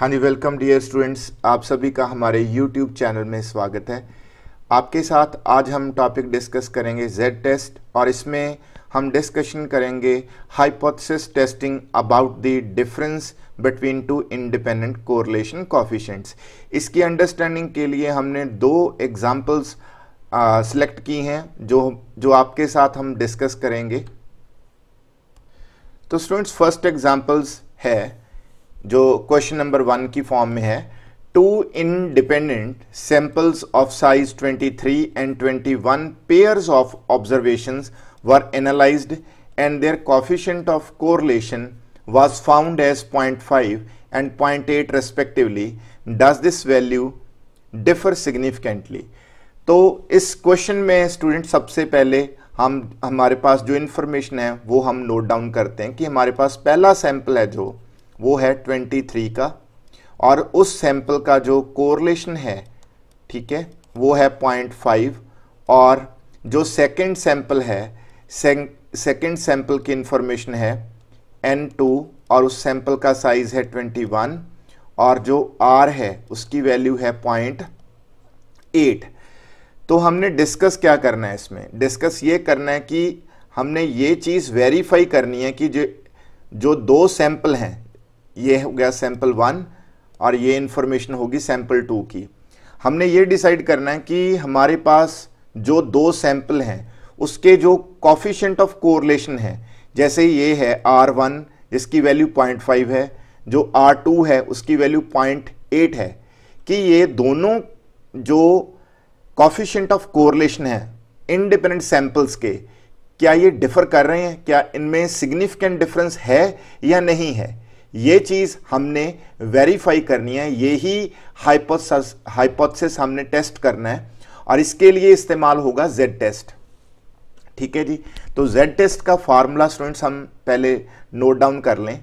हाँ जी welcome dear students आप सभी का हमारे यूट्यूब चैनल में स्वागत है आपके साथ आज हम टॉपिक डिस्कस करेंगे जेड टेस्ट और इसमें हम डिस्कशन करेंगे hypothesis testing about the difference between two independent correlation coefficients इसकी अंडरस्टैंडिंग के लिए हमने दो एग्जाम्पल्स सिलेक्ट की हैं जो जो आपके साथ हम डिस्कस करेंगे तो स्टूडेंट्स फर्स्ट एग्जाम्पल्स है जो क्वेश्चन नंबर वन की फॉर्म में है two independent samples of size 23 and twenty one pairs of observation were analyse and their coefficient of correlation as point five and point eight respectively does this value differ significantly तो इस question में student सबसे पहले हम हमारे पास जो information है वो हम नोट डाउन करते हैं कि हमारे पास पहला सैंपल है जो वो है 23 का और उस सैंपल का जो कोरलेशन है ठीक है वो है 0.5 और जो सेकंड सैंपल है सेकंड सैंपल की इंफॉर्मेशन है N2 और उस सैंपल का साइज़ है 21 और जो R है उसकी वैल्यू है पॉइंट एट तो हमने डिस्कस क्या करना है इसमें डिस्कस ये करना है कि हमने ये चीज़ वेरीफाई करनी है कि जो जो दो सैंपल हैं ये हो गया सैंपल वन और ये इन्फॉर्मेशन होगी सैंपल टू की हमने ये डिसाइड करना है कि हमारे पास जो दो सैंपल हैं उसके जो कॉफिशेंट ऑफ कोरलेशन है जैसे ये है आर वन जिसकी वैल्यू पॉइंट फाइव है जो आर टू है उसकी वैल्यू पॉइंट एट है कि ये दोनों जो कॉफिशेंट ऑफ कोरलेशन है इंडिपेंडेंट सैंपल्स के क्या ये डिफ़र कर रहे हैं क्या इनमें सिग्निफिकेंट डिफरेंस है या नहीं है ये चीज़ हमने वेरीफाई करनी है ये ही हाइपोथेसिस हाइपोथेसिस हमने टेस्ट करना है और इसके लिए इस्तेमाल होगा जेड टेस्ट ठीक है जी तो जेड टेस्ट का फार्मूला स्टूडेंट्स हम पहले नोट डाउन कर लें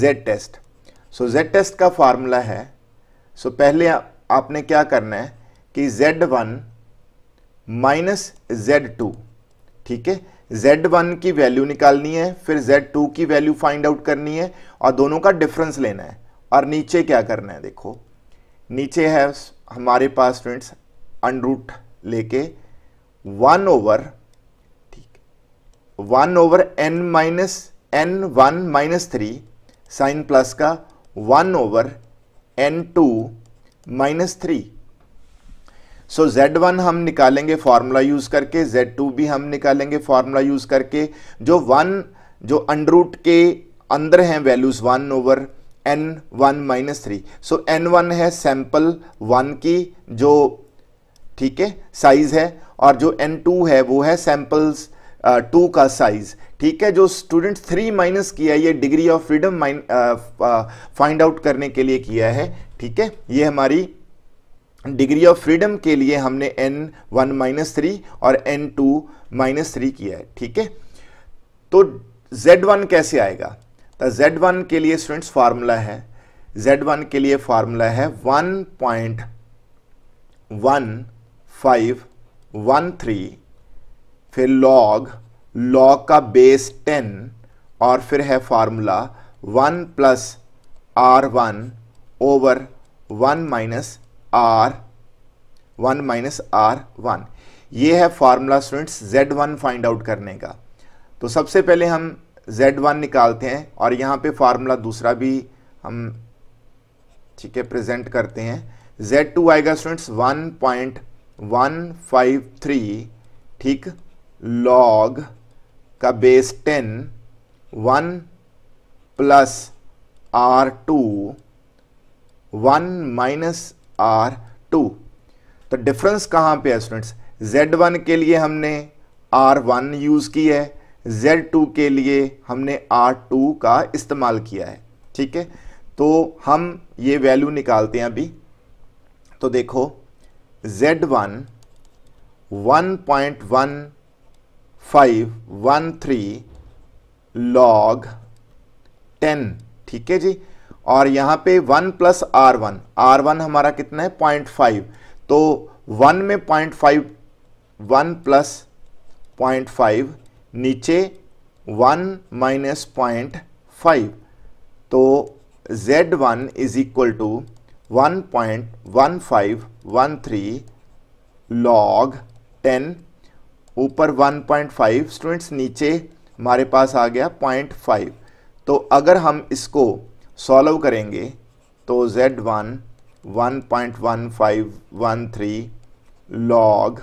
Z test so Z test का फार्मूला है सो so, पहले आ, आपने क्या करना है कि Z one minus Z two ठीक है Z1 की वैल्यू निकालनी है फिर Z2 की वैल्यू फाइंड आउट करनी है और दोनों का डिफरेंस लेना है और नीचे क्या करना है देखो नीचे है हमारे पास फ्रेंड्स अनरूट लेके वन ओवर ठीक one over N minus N one minus three sign plus का one over N two minus three so so, Z1 हम निकालेंगे फार्मूला यूज़ करके Z2 भी हम निकालेंगे फार्मूला यूज़ करके जो वन जो अंडरूट के अंदर हैं values one over N one minus three so N one है सैंपल वन की जो ठीक है साइज़ है और जो एन टू है वो है सैंपल्स टू uh, का साइज ठीक है जो स्टूडेंट थ्री माइनस किया ये degree of freedom find out करने के लिए किया है ठीक है ये हमारी डिग्री ऑफ फ्रीडम के लिए हमने एन वन माइनस थ्री और एन टू माइनस थ्री किया है ठीक है तो जेड वन कैसे आएगा तो जेड वन के लिए स्टूडेंट्स फार्मूला है जेड वन के लिए फार्मूला है one point one five one three फिर लॉग लॉग का बेस टेन और फिर है formula one plus R one over one minus R one minus R one ये है formula students Z one find out करने का तो सबसे पहले हम जेड वन निकालते हैं और यहाँ पे फार्मूला दूसरा भी हम ठीक है प्रेजेंट करते हैं जेड टू आएगा students one point one five three ठीक लॉग का base ten one plus R two one minus R two तो डिफरेंस कहाँ पे है स्टूडेंट्स जेड वन के लिए हमने आर वन यूज़ की है जेड टू के लिए हमने आर टू का इस्तेमाल किया है ठीक है तो हम ये वैल्यू निकालते हैं अभी तो देखो Z one one point one five one three log ten ठीक है जी और यहाँ पे one plus R one R one हमारा कितना है पॉइंट फाइव तो वन में point five one plus point five नीचे वन माइनस पॉइंट फाइव तो Z one is equal to one point one five one three log ten ऊपर one point five students नीचे हमारे पास आ गया पॉइंट फाइव तो अगर हम इसको सॉल्व करेंगे तो Z one one point one five one three log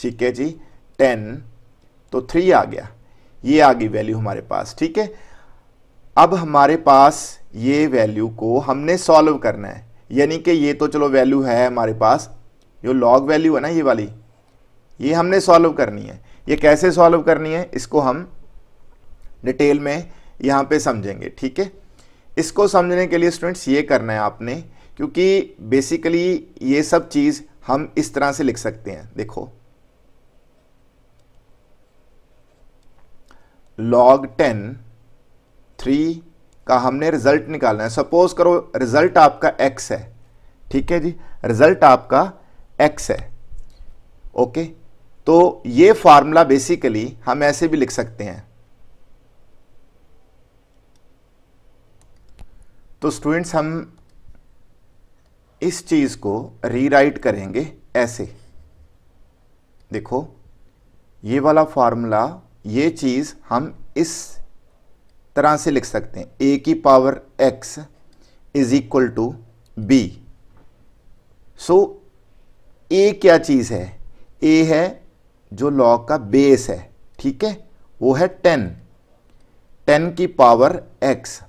ठीक है जी टेन तो थ्री आ गया ये आ गई वैल्यू हमारे पास ठीक है अब हमारे पास ये वैल्यू को हमने सॉल्व करना है यानी कि ये तो चलो वैल्यू है हमारे पास जो लॉग वैल्यू है ना ये वाली ये हमने सॉल्व करनी है ये कैसे सॉल्व करनी है इसको हम डिटेल में यहाँ पे समझेंगे ठीक है इसको समझने के लिए स्टूडेंट्स ये करना है आपने क्योंकि बेसिकली ये सब चीज़ हम इस तरह से लिख सकते हैं देखो लॉग टेन थ्री का हमने रिजल्ट निकालना है सपोज करो रिजल्ट आपका एक्स है ठीक है जी रिजल्ट आपका एक्स है ओके तो ये फार्मूला बेसिकली हम ऐसे भी लिख सकते हैं तो स्टूडेंट्स हम इस चीज़ को रीराइट करेंगे ऐसे देखो ये वाला फार्मूला ये चीज़ हम इस तरह से लिख सकते हैं ए की power X is equal to B so A क्या चीज़ है ए है जो लॉग का बेस है ठीक है वो है टेन टेन की power X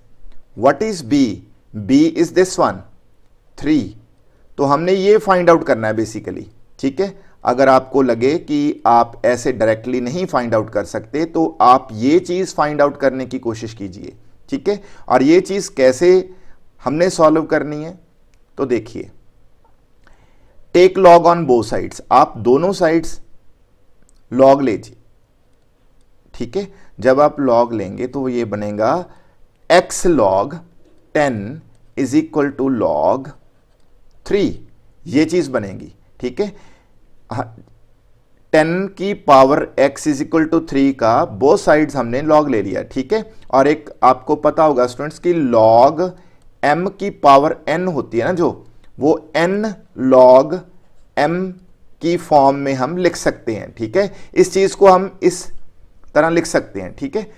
what is B B is this one three तो हमने ये फाइंड आउट करना है बेसिकली ठीक है अगर आपको लगे कि आप ऐसे डायरेक्टली नहीं फाइंड आउट कर सकते तो आप ये चीज़ फाइंड आउट करने की कोशिश कीजिए ठीक है और ये चीज़ कैसे हमने सॉल्व करनी है तो देखिए take log on both sides आप दोनों साइड्स लॉग लीजिए ठीक है जब आप लॉग लेंगे तो ये बनेगा X log ten is equal to log three ये चीज़ बनेगी ठीक है टेन हाँ, की power X is equal to three का बोथ साइड्स हमने लॉग ले लिया ठीक है और एक आपको पता होगा स्टूडेंट्स कि लॉग एम की पावर एन होती है ना जो वो एन लॉग एम की फॉर्म में हम लिख सकते हैं ठीक है इस चीज़ को हम इस तरह लिख सकते हैं ठीक है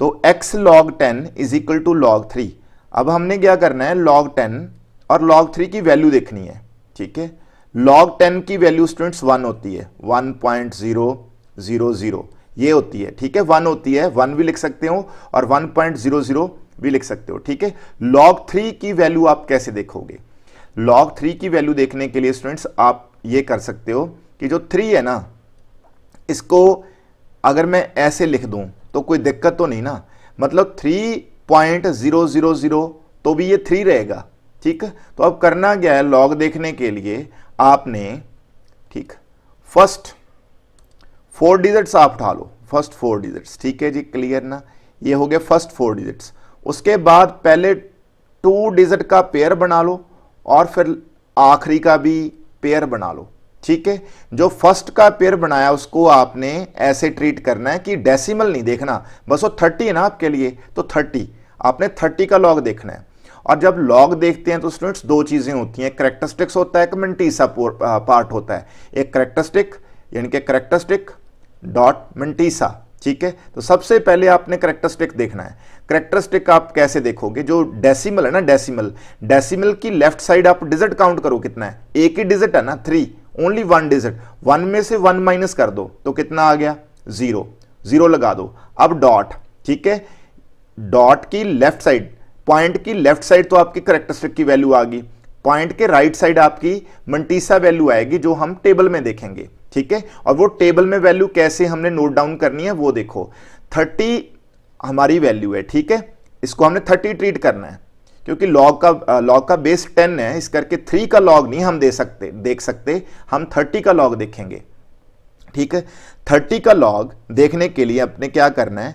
तो x log 10 is equal to log three अब हमने क्या करना है log 10 और log 3 की वैल्यू देखनी है ठीक है log 10 की वैल्यू स्टूडेंट्स वन होती है 1.000 ये होती है ठीक है वन होती है वन भी लिख सकते हो और 1.00 भी लिख सकते हो ठीक है log 3 की वैल्यू आप कैसे देखोगे log 3 की वैल्यू देखने के लिए स्टूडेंट्स आप ये कर सकते हो कि जो 3 है ना इसको अगर मैं ऐसे लिख दूँ तो कोई दिक्कत तो नहीं ना मतलब three point zero zero zero तो भी ये थ्री रहेगा ठीक तो अब करना क्या है लॉग देखने के लिए आपने ठीक फर्स्ट फोर डिजिट्स आप उठा लो फर्स्ट फोर डिजिट्स ठीक है जी क्लियर ना ये हो गया फर्स्ट फोर डिजिट्स उसके बाद पहले टू डिजिट का पेयर बना लो और फिर आखिरी का भी पेयर बना लो ठीक है जो फर्स्ट का पेयर बनाया उसको आपने ऐसे ट्रीट करना है कि डेसिमल नहीं देखना बस वो थर्टी है ना आपके लिए तो थर्टी आपने थर्टी का लॉग देखना है और जब लॉग देखते हैं तो स्टूडेंट्स दो चीज़ें होती हैं करेक्टरस्टिक्स होता है एक मिनटीसा पार्ट होता है एक करेक्टरस्टिक यानी कि करेक्टरस्टिक डॉट मिनटीसा ठीक है तो सबसे पहले आपने करेक्टरस्टिक देखना है करेक्टरस्टिक आप कैसे देखोगे जो डेसिमल है ना डेसिमल डेसिमल की लेफ्ट साइड आप डिजिट काउंट करो कितना है एक ही डिजिट है ना three only one digit one में से वन माइनस कर दो तो कितना आ गया जीरो जीरो लगा दो अब डॉट ठीक है डॉट की लेफ्ट साइड पॉइंट की लेफ्ट साइड तो आपकी करेक्टरिस्टिक की वैल्यू आ गई पॉइंट के राइट साइड आपकी मंटीसा वैल्यू आएगी जो हम टेबल में देखेंगे ठीक है और वो टेबल में वैल्यू कैसे हमने नोट डाउन करनी है वो देखो थर्टी हमारी वैल्यू है ठीक है इसको हमने थर्टी ट्रीट करना है क्योंकि लॉग का लॉग का बेस टेन है इस करके थ्री का लॉग नहीं हम दे सकते देख सकते हम थर्टी का लॉग देखेंगे ठीक है थर्टी का लॉग देखने के लिए अपने क्या करना है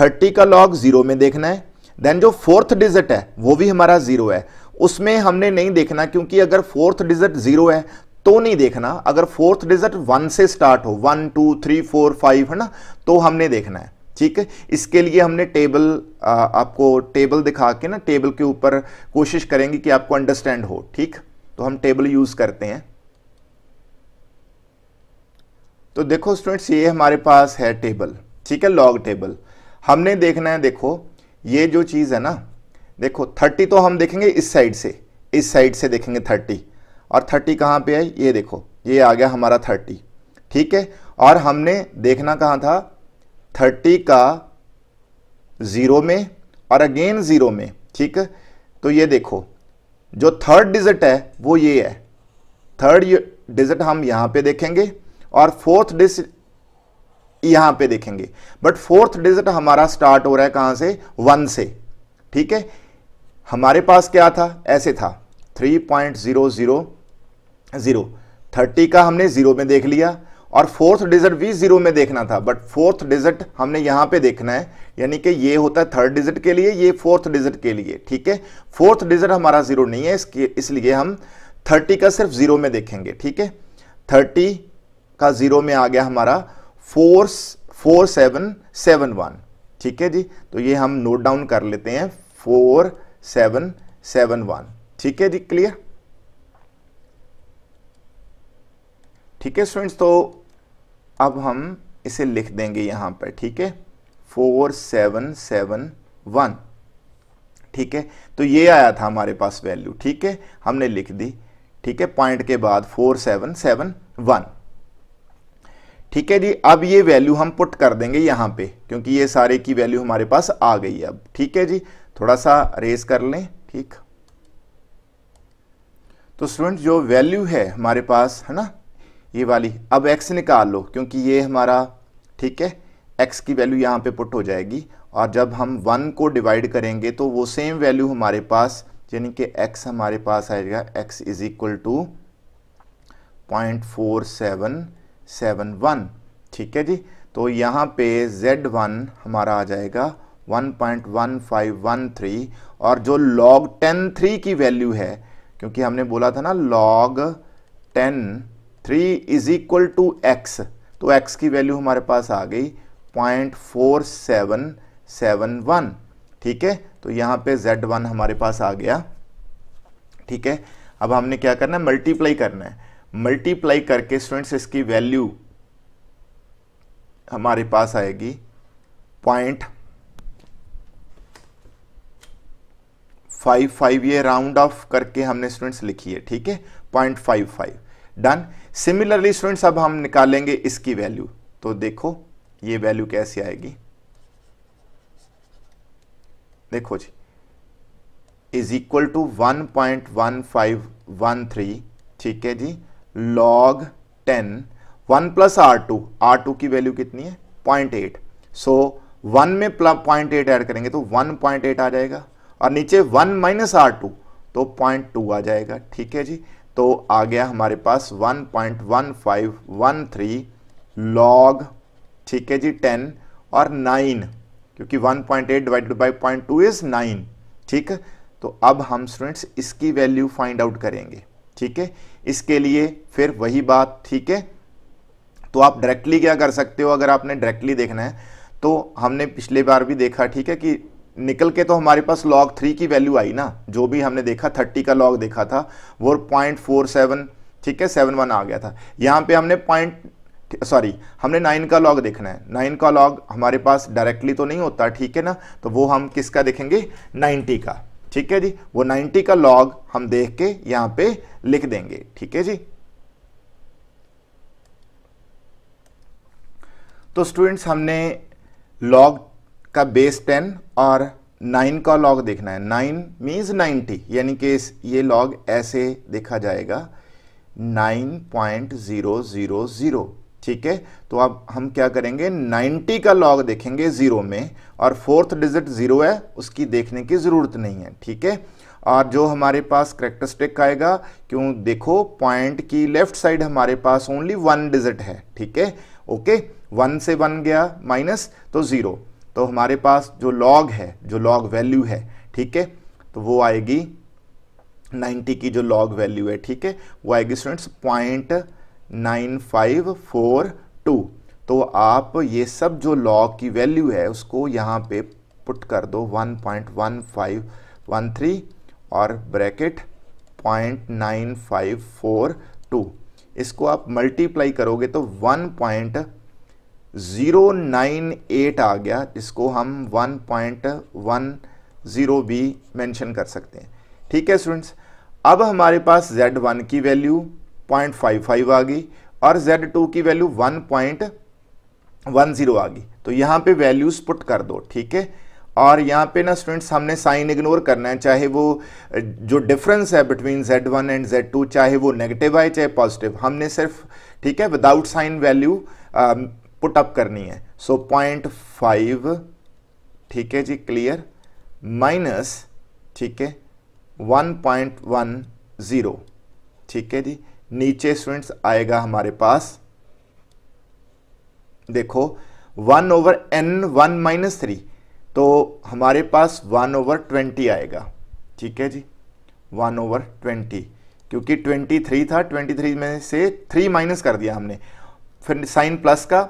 थर्टी का लॉग जीरो में देखना है देन जो फोर्थ डिजिट है वो भी हमारा जीरो है उसमें हमने नहीं देखना क्योंकि अगर फोर्थ डिजिट जीरो है तो नहीं देखना अगर फोर्थ डिजिट वन से स्टार्ट हो one two three four five है ना तो हमने देखना है ठीक है इसके लिए हमने टेबल आ, आपको टेबल दिखा के ना टेबल के ऊपर कोशिश करेंगे कि आपको अंडरस्टैंड हो ठीक तो हम टेबल यूज़ करते हैं तो देखो स्टूडेंट्स ये हमारे पास है टेबल ठीक है लॉग टेबल हमने देखना है देखो ये जो चीज़ है ना देखो थर्टी तो हम देखेंगे इस साइड से इस साइड से देखेंगे थर्टी और थर्टी कहाँ पे है ये देखो ये आ गया हमारा थर्टी ठीक है और हमने देखना कहाँ था थर्टी का ज़ीरो में और अगेन ज़ीरो में ठीक है तो ये देखो जो थर्ड डिजिट है वो ये है थर्ड डिजिट हम यहां पे देखेंगे और फोर्थ डिजिट यहां पे देखेंगे बट फोर्थ डिजिट हमारा स्टार्ट हो रहा है कहां से वन से ठीक है हमारे पास क्या था ऐसे था three point zero zero zero thirty का हमने ज़ीरो में देख लिया और फोर्थ डिजिट भी जीरो में देखना था बट फोर्थ डिजिट हमने यहां पे देखना है यानी कि ये होता है थर्ड डिजिट के लिए ये फोर्थ डिजिट के लिए ठीक है फोर्थ डिजिट हमारा जीरो नहीं है इसलिए हम थर्टी का सिर्फ जीरो में देखेंगे ठीक है थर्टी का जीरो में आ गया हमारा four four seven seven one ठीक है जी तो ये हम नोट डाउन कर लेते हैं फोर सेवन सेवन वन ठीक है जी क्लियर ठीक है स्टूडेंट्स तो अब हम इसे लिख देंगे यहां पर ठीक है फोर सेवन सेवन वन ठीक है तो ये आया था हमारे पास वैल्यू ठीक है हमने लिख दी ठीक है पॉइंट के बाद फोर सेवन सेवन वन ठीक है जी अब ये वैल्यू हम पुट कर देंगे यहां पे क्योंकि ये सारे की वैल्यू हमारे पास आ गई है अब ठीक है जी थोड़ा सा रेस कर लें ठीक तो स्टूडेंट जो वैल्यू है हमारे पास है ना ये वाली अब एक्स निकाल लो क्योंकि ये हमारा ठीक है एक्स की वैल्यू यहाँ पे पुट हो जाएगी और जब हम वन को डिवाइड करेंगे तो वो सेम वैल्यू हमारे पास यानी कि एक्स हमारे पास आएगा X is equal to point four seven seven one ठीक है जी तो यहाँ पे जेड वन हमारा आ जाएगा 1.1513 और जो log 10 3 की वैल्यू है क्योंकि हमने बोला था ना log ten three is equal to X तो एक्स की वैल्यू हमारे पास आ गई point four seven seven one ठीक है तो यहाँ पे जेड वन हमारे पास आ गया ठीक है अब हमने क्या करना है मल्टीप्लाई करना है मल्टीप्लाई करके स्टूडेंट्स इसकी वैल्यू हमारे पास आएगी पॉइंट फाइव फाइव ये राउंड ऑफ करके हमने स्टूडेंट्स लिखी है ठीक है point five five done similarly students अब हम निकालेंगे इसकी वैल्यू तो देखो ये वैल्यू कैसे आएगी देखो जी इज इक्वल टू 1.1513 ठीक है जी log 10 1 plus R two R two की वैल्यू कितनी है 0.8 सो so, 1 में पॉइंट एट ऐड करेंगे तो 1.8 आ जाएगा और नीचे 1 माइनस आर टू तो 0.2 आ जाएगा ठीक है जी तो आ गया हमारे पास 1.1513 लॉग ठीक है जी 10 और 9 क्योंकि 1.8 point eight divided by point two is nine ठीक है तो अब हम स्टूडेंट्स इसकी वैल्यू फाइंड आउट करेंगे ठीक है इसके लिए फिर वही बात ठीक है तो आप डायरेक्टली क्या कर सकते हो अगर आपने डायरेक्टली देखना है तो हमने पिछले बार भी देखा ठीक है कि निकल के तो हमारे पास लॉग थ्री की वैल्यू आई ना जो भी हमने देखा थर्टी का लॉग देखा था वो पॉइंट फोर सेवन ठीक है सेवन वन आ गया था यहाँ पे हमने पॉइंट सॉरी हमने नाइन का लॉग देखना है नाइन का लॉग हमारे पास डायरेक्टली तो नहीं होता ठीक है ना तो वो हम किसका देखेंगे नाइन्टी का ठीक है जी वो नाइन्टी का लॉग हम देख के यहां पे लिख देंगे ठीक है जी तो स्टूडेंट्स हमने लॉग का बेस टेन और नाइन का लॉग देखना है नाइन मीन्स नाइन्टी यानी कि ये लॉग ऐसे देखा जाएगा nine point zero zero zero ठीक है तो अब हम क्या करेंगे 90 का लॉग देखेंगे ज़ीरो में और फोर्थ डिजिट ज़ीरो है उसकी देखने की ज़रूरत नहीं है ठीक है और जो हमारे पास करेक्टरिस्टिक आएगा क्यों देखो पॉइंट की लेफ्ट साइड हमारे पास ओनली वन डिजिट है ठीक है ओके वन से वन गया माइनस तो ज़ीरो तो हमारे पास जो लॉग है जो लॉग वैल्यू है ठीक है तो वो आएगी 90 की जो लॉग वैल्यू है ठीक है वो आएगी students point nine five four two तो आप ये सब जो लॉग की वैल्यू है उसको यहाँ पे पुट कर दो 1.1513 और bracket point nine five four two इसको आप मल्टीप्लाई करोगे तो one point zero nine eight आ गया इसको हम वन पॉइंट वन ज़ीरो भी मैंशन कर सकते हैं ठीक है स्टूडेंट्स अब हमारे पास जेड वन की वैल्यू पॉइंट फाइव फाइव आ गई और जेड टू की value one point one zero आ गई तो यहाँ पे वैल्यूज़ पुट कर दो ठीक है और यहाँ पे ना स्टूडेंट्स हमने साइन इग्नोर करना है चाहे वो जो डिफरेंस है between Z one and Z two चाहे वो नेगेटिव आए चाहे पॉजिटिव हमने सिर्फ ठीक है विदाउट साइन वैल्यू पुटअप करनी है सो पॉइंट फाइव ठीक है जी क्लियर माइनस ठीक है वन पॉइंट वन ज़ीरो ठीक है जी नीचे स्टूडेंट्स आएगा हमारे पास देखो one over N one minus three तो हमारे पास वन ओवर ट्वेंटी आएगा ठीक है जी वन ओवर ट्वेंटी क्योंकि ट्वेंटी थ्री था ट्वेंटी थ्री में से थ्री माइनस कर दिया हमने फिर साइन प्लस का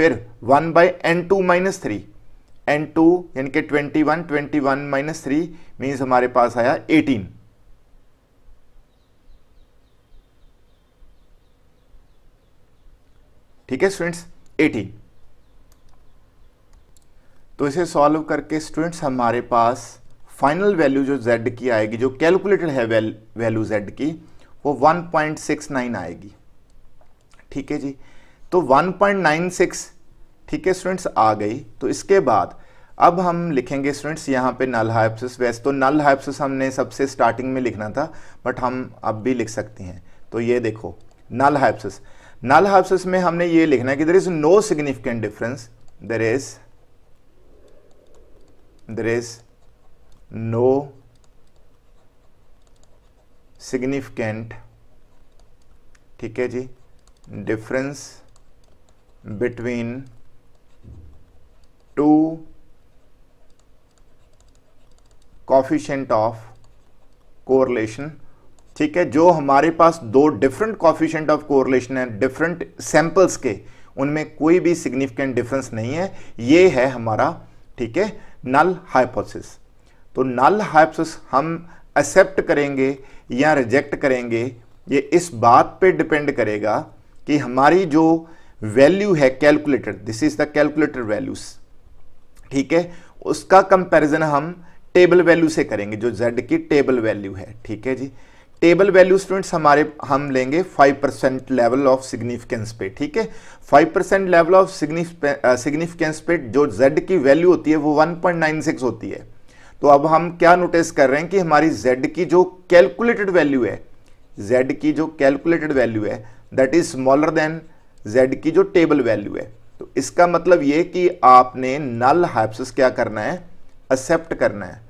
फिर one by N two minus three N two यानी कि twenty one twenty one minus three means हमारे पास आया एटीन ठीक है स्टूडेंट्स एटीन तो इसे सॉल्व करके स्टूडेंट्स हमारे पास फाइनल वैल्यू जो जेड की आएगी जो कैलकुलेटेड है वैल्यू जेड की वो 1.69 आएगी ठीक है जी तो 1.96 ठीक है स्टूडेंट्स आ गई तो इसके बाद अब हम लिखेंगे स्टूडेंट्स यहाँ पे नल हाइपसिस वैसे तो नल हाइपसिस हमने सबसे स्टार्टिंग में लिखना था बट हम अब भी लिख सकते हैं तो ये देखो नल हाइपसिस नल हाइपसिस में हमने ये लिखना है कि there is no significant difference there is there is no significant ठीक है जी difference between two coefficient of correlation ठीक है जो हमारे पास दो डिफरेंट कॉफिशेंट ऑफ कोरलेशन है डिफरेंट सैंपल्स के उनमें कोई भी सिग्निफिकेंट डिफरेंस नहीं है ये है हमारा ठीक है नल हाइपोसिस तो नल हाइपोथेसिस हम एक्सेप्ट करेंगे या रिजेक्ट करेंगे ये इस बात पे डिपेंड करेगा कि हमारी जो वैल्यू है calculator this is the calculator values ठीक है उसका कंपैरिजन हम टेबल वैल्यू से करेंगे जो जेड की टेबल वैल्यू है ठीक है जी टेबल वैल्यू स्टूडेंट्स हमारे हम लेंगे 5 परसेंट लेवल ऑफ सिग्निफिकेंस पे ठीक है 5 परसेंट लेवल ऑफ सिग्निफिकेंस पे जो जेड की वैल्यू होती है वो 1.96 होती है तो अब हम क्या नोटिस कर रहे हैं कि हमारी जेड की जो कैलकुलेटेड वैल्यू है जेड की जो कैलकुलेटेड वैल्यू है that is smaller than z की जो टेबल वैल्यू है तो इसका मतलब ये कि आपने नल हाइपसिस क्या करना है एक्सेप्ट करना है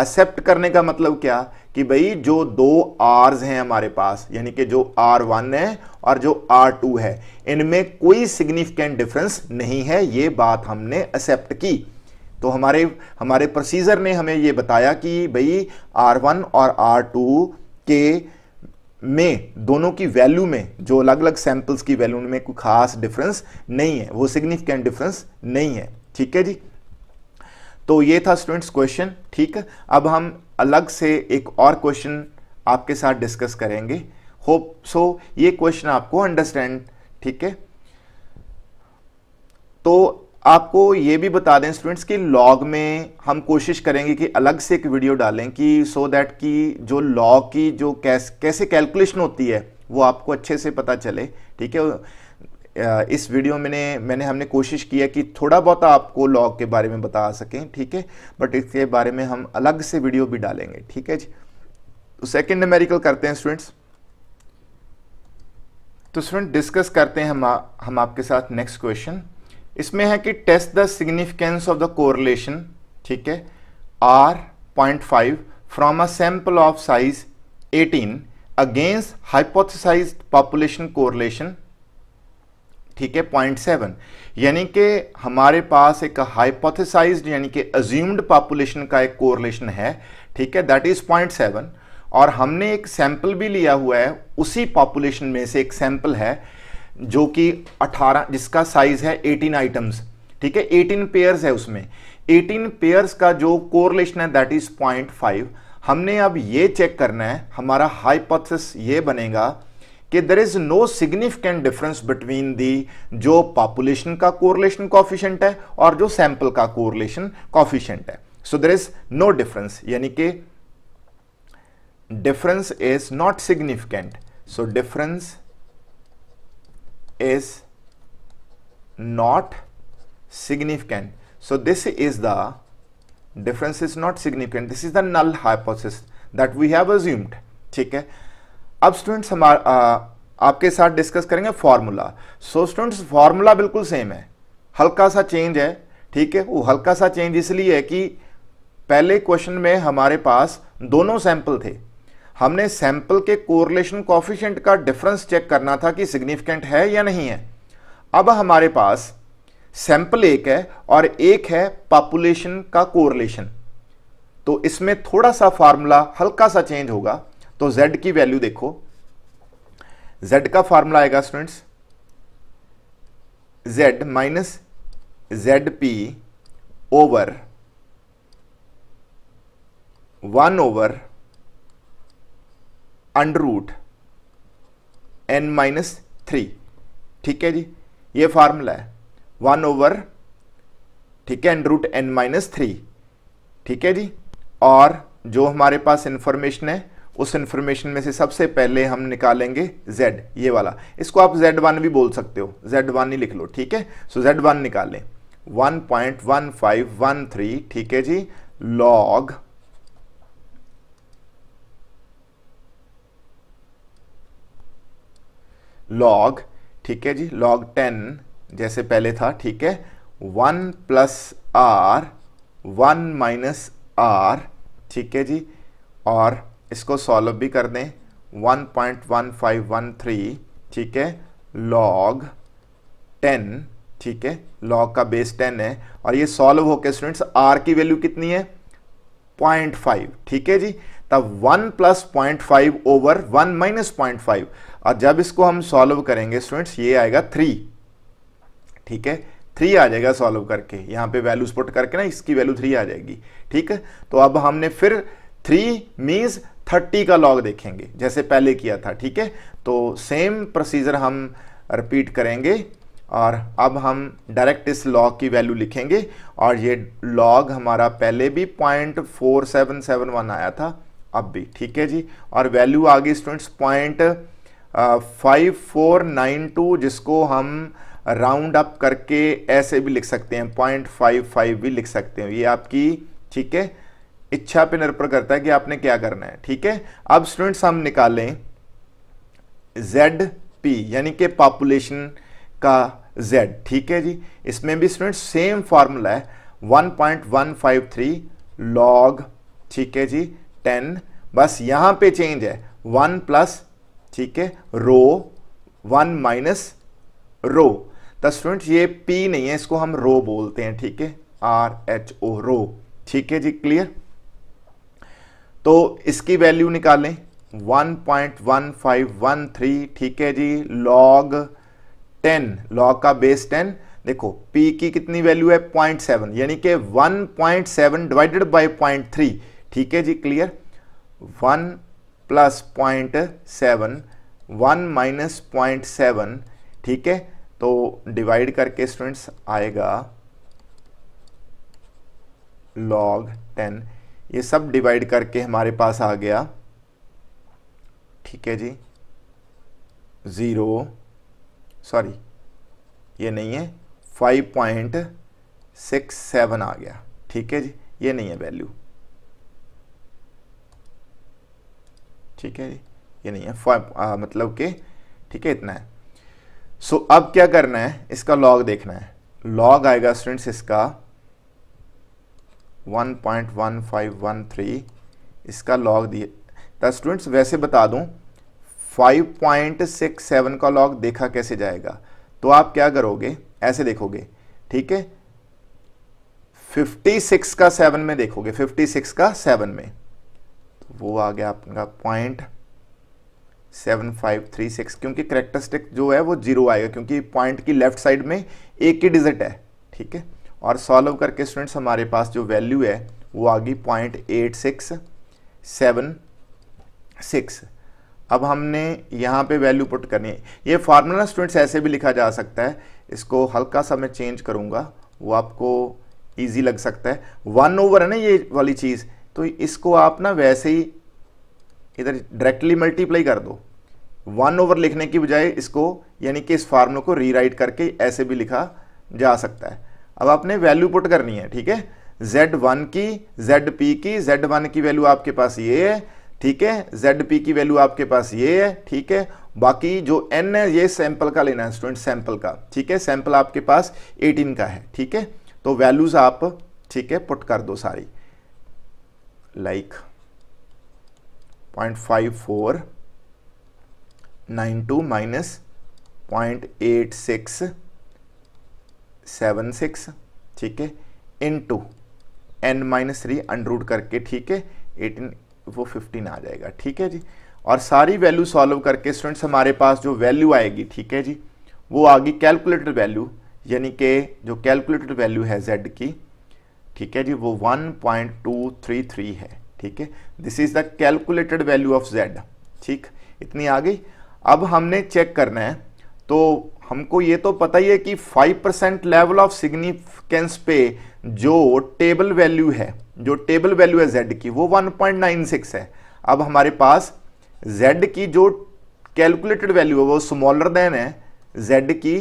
एक्सेप्ट करने का मतलब क्या कि भाई जो दो आर्स हैं हमारे पास यानी कि जो आर वन है और जो आर टू है इनमें कोई सिग्निफिकेंट डिफरेंस नहीं है ये बात हमने एक्सेप्ट की तो हमारे हमारे प्रोसीजर ने हमें ये बताया कि भाई आर वन और आर टू के में दोनों की वैल्यू में जो अलग अलग सैंपल्स की वैल्यू में कोई खास डिफरेंस नहीं है वो सिग्निफिकेंट डिफरेंस नहीं है ठीक है जी तो ये था स्टूडेंट्स क्वेश्चन ठीक है अब हम अलग से एक और क्वेश्चन आपके साथ डिस्कस करेंगे होप सो so, ये क्वेश्चन आपको अंडरस्टैंड ठीक है तो आपको ये भी बता दें स्टूडेंट्स कि लॉग में हम कोशिश करेंगे कि अलग से एक वीडियो डालें कि सो so दैट कि जो लॉग की जो कैस, कैसे कैलकुलेशन होती है वो आपको अच्छे से पता चले ठीक है इस वीडियो में ने, मैंने हमने कोशिश किया कि थोड़ा बहुत आपको लॉग के बारे में बता सकें ठीक है बट इसके बारे में हम अलग से वीडियो भी डालेंगे ठीक है जी तो सेकेंड नमेरिकल करते हैं स्टूडेंट्स तो स्टूडेंट डिस्कस करते हैं हम हम आपके साथ नेक्स्ट क्वेश्चन इसमें है कि test the significance of the correlation ठीक है R point five from a sample of size 18 against hypothesize population correlation ठीक है पॉइंट सेवन यानी कि हमारे पास एक हाइपोथिसाइज यानी कि अज्यूम्ड पॉपुलेशन का एक कोरिलेशन है ठीक है दैट इज पॉइंट सेवन और हमने एक सैंपल भी लिया हुआ है उसी पॉपुलेशन में से एक सैंपल है जो कि 18 जिसका साइज है 18 आइटम्स ठीक है 18 पेयर्स है उसमें 18 पेयर्स का जो कोरलेशन है दैट इज पॉइंट हमने अब ये चेक करना है हमारा हाइपोथेसिस ये बनेगा कि there is no significant difference between the जो पॉपुलेशन का कोरलेशन कॉफिशेंट है और जो सैंपल का कोरलेशन कॉफिशेंट है so there is no difference यानी कि difference is not significant so difference is not significant so this is the difference is not significant this is the null hypothesis that we have assumed ठीक है अब students हमारा आपके साथ discuss करेंगे formula so students formula बिल्कुल same है हल्का सा change है ठीक है वो हल्का सा change इसलिए है कि पहले क्वेश्चन में हमारे पास दोनों सैंपल थे हमने सैंपल के कोरलेशन कॉफिशेंट का डिफरेंस चेक करना था कि सिग्निफिकेंट है या नहीं है अब हमारे पास सैंपल एक है और एक है पॉपुलेशन का कोरलेशन तो इसमें थोड़ा सा फार्मूला हल्का सा चेंज होगा तो z की वैल्यू देखो z का फार्मूला आएगा students z minus Z P over one over under root N minus three ठीक है जी ये फार्मूला है वन ओवर ठीक है under root N minus three ठीक है जी और जो हमारे पास इंफॉर्मेशन है उस इंफॉर्मेशन में से सबसे पहले हम निकालेंगे z ये वाला इसको आप z1 वन भी बोल सकते हो z1 वन ही लिख लो ठीक है सो z वन निकालें 1.1513 ठीक है जी लॉग लॉग ठीक है जी लॉग टेन जैसे पहले था ठीक है one plus R one minus R ठीक है जी और इसको सॉल्व भी कर दें 1.1513 ठीक है लॉग 10 ठीक है लॉग का बेस 10 है और ये सॉल्व होके स्टूडेंट्स आर की वैल्यू कितनी है 0.5 ठीक है जी तब 1 plus point five over one minus point five और जब इसको हम सॉल्व करेंगे स्टूडेंट्स ये आएगा थ्री ठीक है थ्री आ जाएगा सॉल्व करके यहाँ पे वैल्यूज पुट करके ना इसकी वैल्यू थ्री आ जाएगी ठीक है तो अब हमने फिर थ्री मीन्स थर्टी का लॉग देखेंगे जैसे पहले किया था ठीक है तो सेम प्रोसीजर हम रिपीट करेंगे और अब हम डायरेक्ट इस लॉग की वैल्यू लिखेंगे और ये लॉग हमारा पहले भी point four seven seven one आया था अब भी ठीक है जी और वैल्यू आ गई students point five four nine two जिसको हम राउंड अप करके ऐसे भी लिख सकते हैं पॉइंट फाइव फाइव भी लिख सकते हैं ये आपकी ठीक है इच्छा पे निर्भर करता है कि आपने क्या करना है ठीक है अब स्टूडेंट्स हम निकालें जेड पी यानी कि पॉपुलेशन का जेड ठीक है जी इसमें भी स्टूडेंट्स सेम फार्मूला है 1.153 लॉग ठीक है जी 10 बस यहां पे चेंज है 1 प्लस ठीक है रो वन माइनस रो तो स्टूडेंट ये पी नहीं है इसको हम रो बोलते हैं ठीक है आर एच ओ रो ठीक है जी क्लियर तो इसकी वैल्यू निकालें 1.1513 ठीक है जी लॉग 10 लॉग का बेस 10 देखो p की कितनी वैल्यू है 0.7 यानी कि 1.7 डिवाइडेड बाय 0.3 ठीक है जी clear plus point seven one minus point seven ठीक है तो डिवाइड करके स्टूडेंट्स आएगा लॉग टेन ये सब डिवाइड करके हमारे पास आ गया ठीक है जी ज़ीरो सॉरी ये नहीं है फाइव पॉइंट सिक्स सेवन आ गया ठीक है जी ये नहीं है वैल्यू ठीक है ये नहीं है फाइव मतलब के ठीक है इतना है सो so, अब क्या करना है इसका लॉग देखना है लॉग आएगा स्टूडेंट्स इसका 1.1513 इसका लॉग दिए तो स्टूडेंट्स वैसे बता दूं 5.67 का लॉग देखा कैसे जाएगा तो आप क्या करोगे ऐसे देखोगे ठीक है 56 का 7 में देखोगे 56 का 7 में तो वो आ गया आपका point seven five three six क्योंकि करेक्टरिस्टिक जो है वो जीरो आएगा क्योंकि पॉइंट की लेफ्ट साइड में एक ही डिजिट है ठीक है और सॉल्व करके स्टूडेंट्स हमारे पास जो वैल्यू है वो आ गई point eight six seven six अब हमने यहाँ पे वैल्यू पुट करनी है ये फार्मूला स्टूडेंट्स ऐसे भी लिखा जा सकता है इसको हल्का सा मैं चेंज करूँगा वो आपको ईजी लग सकता है वन ओवर है ना ये वाली चीज़ तो इसको आप ना वैसे ही इधर डायरेक्टली मल्टीप्लाई कर दो वन ओवर लिखने की बजाय इसको यानी कि इस फार्मूले को रीराइट करके ऐसे भी लिखा जा सकता है अब आपने वैल्यू पुट करनी है ठीक है जेड वन की जेड पी की जेड वन की वैल्यू आपके पास ये है ठीक है जेड पी की वैल्यू आपके पास ये है ठीक है बाकी जो एन है ये सैंपल का लेना है स्टूडेंट सैंपल का ठीक है सैंपल आपके पास एटीन का है ठीक है तो वैल्यूज़ आप ठीक है पुट कर दो सारी like 0.5492 minus 0.8676 ठीक है into N minus three under root करके ठीक है एटीन वो फिफ्टीन आ जाएगा ठीक है जी और सारी वैल्यू सॉल्व करके स्टूडेंट्स हमारे पास जो वैल्यू आएगी ठीक है जी वो आगे कैलकुलेटर कैलकुलेटेड वैल्यू यानी कि जो कैलकुलेटेड वैल्यू है जेड की ठीक है जी वो 1.233 है ठीक है this is the calculated value of z ठीक इतनी आ गई अब हमने चेक करना है तो हमको ये तो पता ही है कि 5 परसेंट लेवल ऑफ सिग्निफिकेंस पे जो टेबल वैल्यू है जो टेबल वैल्यू है z की वो 1.96 है अब हमारे पास z की जो कैलकुलेटेड वैल्यू है वो स्मॉलर देन है z की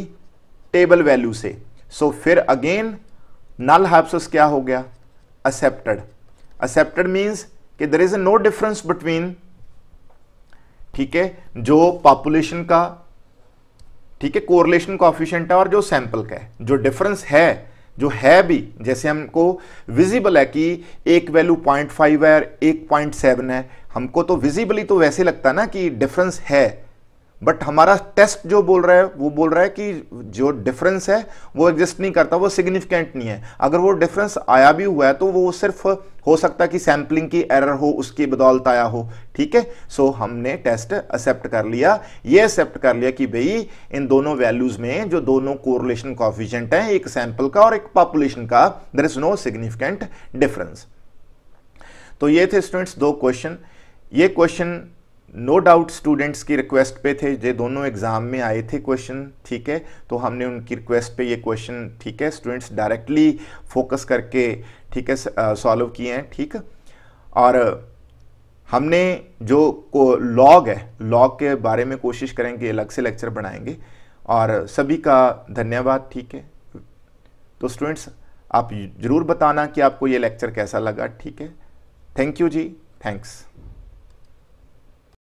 टेबल वैल्यू से सो so, फिर अगेन नल हाइपसिस क्या हो गया accepted accepted मीन्स कि is a no difference between ठीक है जो पॉपुलेशन का ठीक है कोरिलेशन कॉफिशेंट है और जो सैंपल का है जो डिफरेंस है जो है भी जैसे हमको विजिबल है कि एक वैल्यू पॉइंट फाइव है और एक पॉइंट सेवन है हमको तो विजिबली तो वैसे लगता है ना कि डिफरेंस है बट हमारा टेस्ट जो बोल रहा है वो बोल रहा है कि जो डिफरेंस है वो एग्जिस्ट नहीं करता वो सिग्निफिकेंट नहीं है अगर वो डिफरेंस आया भी हुआ है तो वो सिर्फ हो सकता है कि सैम्पलिंग की एरर हो उसकी बदौलत आया हो ठीक है सो हमने टेस्ट एक्सेप्ट कर लिया ये एक्सेप्ट कर लिया कि भाई इन दोनों वैल्यूज में जो दोनों कोरिलेशन कॉफिशेंट हैं एक सैंपल का और एक पॉपुलेशन का there is no significant difference तो ये थे स्टूडेंट्स दो क्वेश्चन ये क्वेश्चन नो डाउट स्टूडेंट्स की रिक्वेस्ट पे थे जे दोनों एग्ज़ाम में आए थे क्वेश्चन ठीक है तो हमने उनकी रिक्वेस्ट पे ये क्वेश्चन ठीक है स्टूडेंट्स डायरेक्टली फोकस करके ठीक है सॉल्व किए हैं ठीक और हमने जो लॉग है लॉग के बारे में कोशिश करेंगे अलग से लेक्चर बनाएंगे और सभी का धन्यवाद ठीक है तो स्टूडेंट्स आप ज़रूर बताना कि आपको ये लेक्चर कैसा लगा ठीक है थैंक यू जी थैंक्स